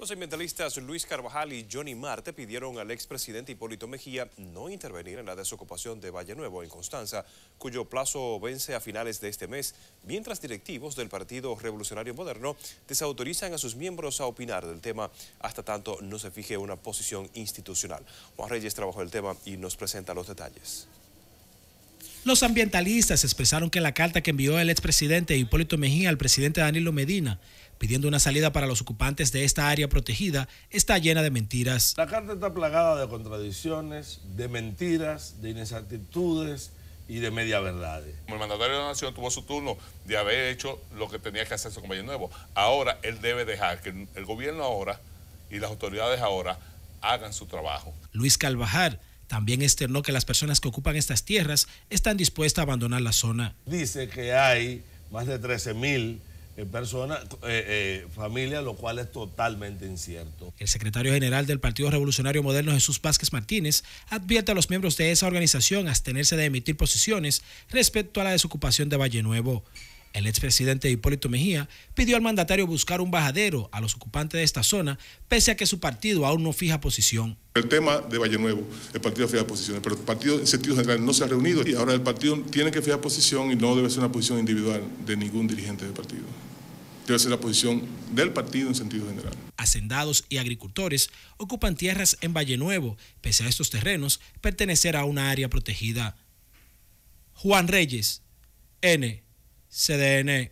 Los ambientalistas Luis Carvajal y Johnny Marte pidieron al expresidente Hipólito Mejía no intervenir en la desocupación de Valle Nuevo en Constanza, cuyo plazo vence a finales de este mes, mientras directivos del Partido Revolucionario Moderno desautorizan a sus miembros a opinar del tema hasta tanto no se fije una posición institucional. Juan Reyes trabajó el tema y nos presenta los detalles. Los ambientalistas expresaron que la carta que envió el expresidente Hipólito Mejía al presidente Danilo Medina pidiendo una salida para los ocupantes de esta área protegida, está llena de mentiras. La carta está plagada de contradicciones, de mentiras, de inexactitudes y de media Como El mandatario de la Nación tuvo su turno de haber hecho lo que tenía que hacer su compañero nuevo. Ahora él debe dejar que el gobierno ahora y las autoridades ahora hagan su trabajo. Luis Calvajar también externó que las personas que ocupan estas tierras están dispuestas a abandonar la zona. Dice que hay más de 13.000... mil personas, eh, eh, familias, lo cual es totalmente incierto. El secretario general del Partido Revolucionario Moderno, Jesús Vázquez Martínez, advierte a los miembros de esa organización a abstenerse de emitir posiciones respecto a la desocupación de Valle Nuevo. El expresidente Hipólito Mejía pidió al mandatario buscar un bajadero a los ocupantes de esta zona, pese a que su partido aún no fija posición. El tema de Valle Nuevo, el partido fija posición, pero el partido en sentido general no se ha reunido y ahora el partido tiene que fijar posición y no debe ser una posición individual de ningún dirigente del partido. Debe ser la posición del partido en sentido general. Hacendados y agricultores ocupan tierras en Valle Nuevo, pese a estos terrenos pertenecer a una área protegida. Juan Reyes, N. CDN